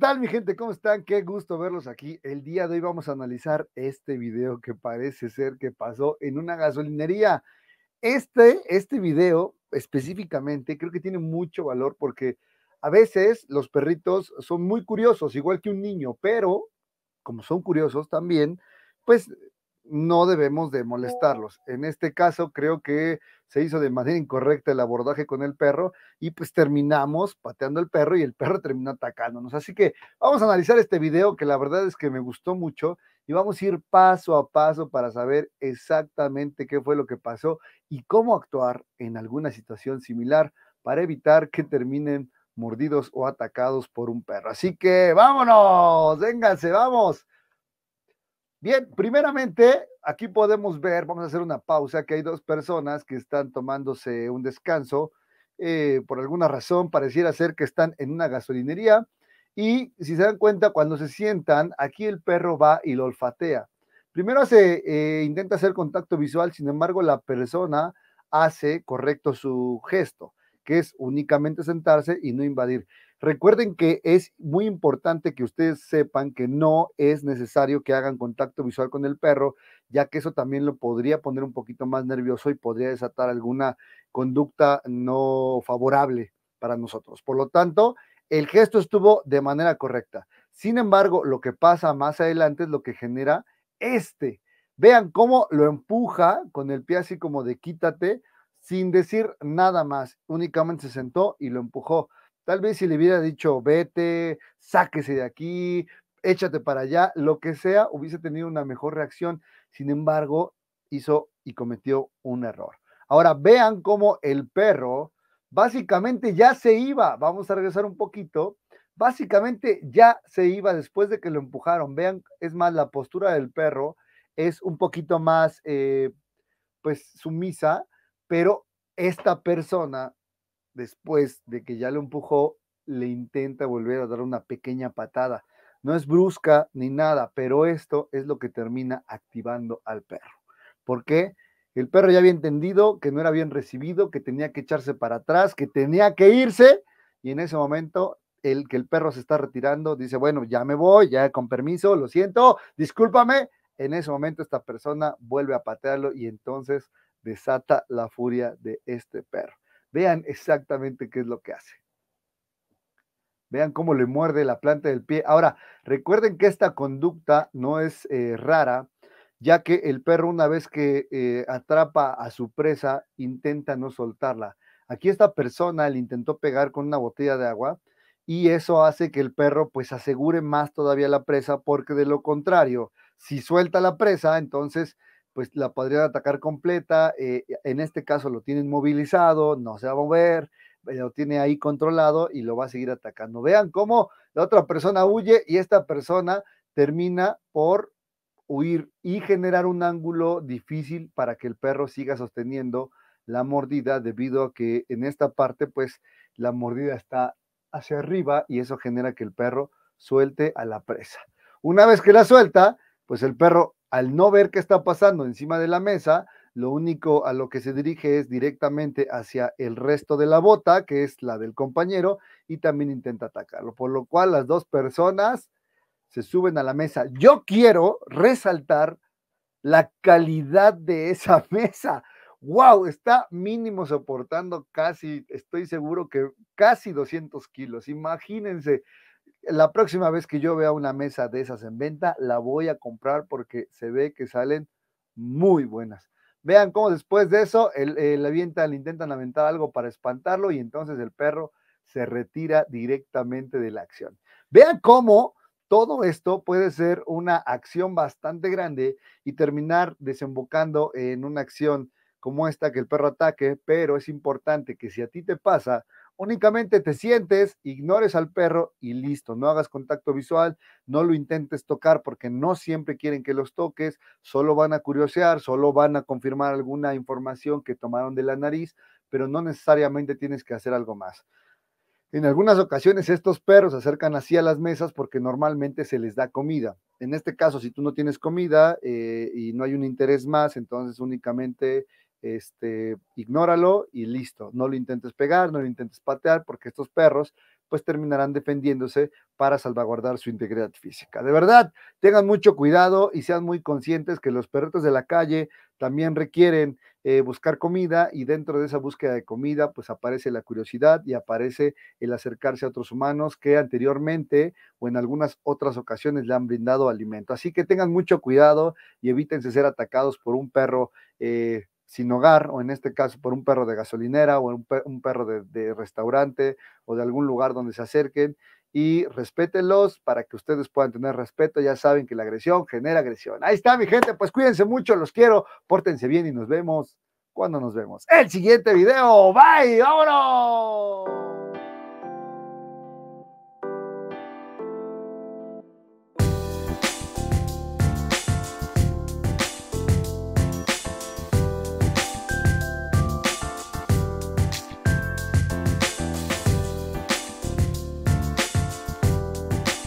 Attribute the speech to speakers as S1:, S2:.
S1: tal mi gente? ¿Cómo están? Qué gusto verlos aquí. El día de hoy vamos a analizar este video que parece ser que pasó en una gasolinería. Este, este video específicamente creo que tiene mucho valor porque a veces los perritos son muy curiosos, igual que un niño, pero como son curiosos también, pues no debemos de molestarlos. En este caso, creo que se hizo de manera incorrecta el abordaje con el perro y pues terminamos pateando al perro y el perro terminó atacándonos. Así que vamos a analizar este video que la verdad es que me gustó mucho y vamos a ir paso a paso para saber exactamente qué fue lo que pasó y cómo actuar en alguna situación similar para evitar que terminen mordidos o atacados por un perro. Así que vámonos, vénganse, vamos Bien, primeramente, aquí podemos ver, vamos a hacer una pausa, que hay dos personas que están tomándose un descanso. Eh, por alguna razón, pareciera ser que están en una gasolinería. Y si se dan cuenta, cuando se sientan, aquí el perro va y lo olfatea. Primero se eh, intenta hacer contacto visual, sin embargo, la persona hace correcto su gesto, que es únicamente sentarse y no invadir. Recuerden que es muy importante que ustedes sepan que no es necesario que hagan contacto visual con el perro, ya que eso también lo podría poner un poquito más nervioso y podría desatar alguna conducta no favorable para nosotros. Por lo tanto, el gesto estuvo de manera correcta. Sin embargo, lo que pasa más adelante es lo que genera este. Vean cómo lo empuja con el pie así como de quítate, sin decir nada más. Únicamente se sentó y lo empujó. Tal vez si le hubiera dicho, vete, sáquese de aquí, échate para allá, lo que sea, hubiese tenido una mejor reacción. Sin embargo, hizo y cometió un error. Ahora vean cómo el perro básicamente ya se iba. Vamos a regresar un poquito. Básicamente ya se iba después de que lo empujaron. Vean, es más, la postura del perro es un poquito más, eh, pues, sumisa, pero esta persona después de que ya le empujó, le intenta volver a dar una pequeña patada. No es brusca ni nada, pero esto es lo que termina activando al perro. ¿Por qué? El perro ya había entendido que no era bien recibido, que tenía que echarse para atrás, que tenía que irse, y en ese momento el que el perro se está retirando dice, bueno, ya me voy, ya con permiso, lo siento, discúlpame. En ese momento esta persona vuelve a patearlo y entonces desata la furia de este perro. Vean exactamente qué es lo que hace. Vean cómo le muerde la planta del pie. Ahora, recuerden que esta conducta no es eh, rara, ya que el perro una vez que eh, atrapa a su presa, intenta no soltarla. Aquí esta persona le intentó pegar con una botella de agua y eso hace que el perro pues asegure más todavía la presa porque de lo contrario, si suelta la presa, entonces pues la podrían atacar completa. Eh, en este caso lo tienen movilizado, no se va a mover, eh, lo tiene ahí controlado y lo va a seguir atacando. Vean cómo la otra persona huye y esta persona termina por huir y generar un ángulo difícil para que el perro siga sosteniendo la mordida debido a que en esta parte pues la mordida está hacia arriba y eso genera que el perro suelte a la presa. Una vez que la suelta, pues el perro al no ver qué está pasando encima de la mesa, lo único a lo que se dirige es directamente hacia el resto de la bota, que es la del compañero, y también intenta atacarlo, por lo cual las dos personas se suben a la mesa. Yo quiero resaltar la calidad de esa mesa. ¡Wow! Está mínimo soportando casi, estoy seguro que casi 200 kilos. Imagínense, la próxima vez que yo vea una mesa de esas en venta, la voy a comprar porque se ve que salen muy buenas. Vean cómo después de eso el, eh, avienta, le intentan aventar algo para espantarlo y entonces el perro se retira directamente de la acción. Vean cómo todo esto puede ser una acción bastante grande y terminar desembocando en una acción como esta que el perro ataque, pero es importante que si a ti te pasa, Únicamente te sientes, ignores al perro y listo, no hagas contacto visual, no lo intentes tocar porque no siempre quieren que los toques, solo van a curiosear, solo van a confirmar alguna información que tomaron de la nariz, pero no necesariamente tienes que hacer algo más. En algunas ocasiones estos perros se acercan así a las mesas porque normalmente se les da comida. En este caso, si tú no tienes comida eh, y no hay un interés más, entonces únicamente este, ignóralo y listo. No lo intentes pegar, no lo intentes patear, porque estos perros pues terminarán defendiéndose para salvaguardar su integridad física. De verdad, tengan mucho cuidado y sean muy conscientes que los perritos de la calle también requieren eh, buscar comida y dentro de esa búsqueda de comida pues aparece la curiosidad y aparece el acercarse a otros humanos que anteriormente o en algunas otras ocasiones le han brindado alimento. Así que tengan mucho cuidado y evítense ser atacados por un perro eh, sin hogar, o en este caso por un perro de gasolinera o un, perro de, de, restaurante o de algún lugar donde se acerquen y respétenlos para que ustedes puedan tener respeto. Ya saben que la agresión genera agresión. Ahí está mi gente, pues cuídense mucho, los quiero, pórtense bien y nos vemos cuando nos vemos. El siguiente video, bye, vámonos.